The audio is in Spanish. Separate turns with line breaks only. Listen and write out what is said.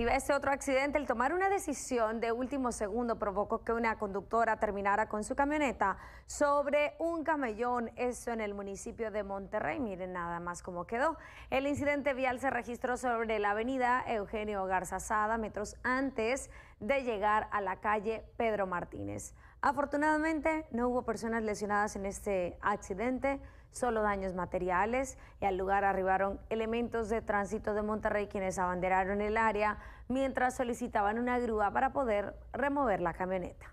Y otro accidente, el tomar una decisión de último segundo provocó que una conductora terminara con su camioneta sobre un camellón, eso en el municipio de Monterrey. Miren nada más cómo quedó. El incidente vial se registró sobre la avenida Eugenio Garza Sada, metros antes de llegar a la calle Pedro Martínez. Afortunadamente, no hubo personas lesionadas en este accidente solo daños materiales y al lugar arribaron elementos de tránsito de Monterrey quienes abanderaron el área mientras solicitaban una grúa para poder remover la camioneta.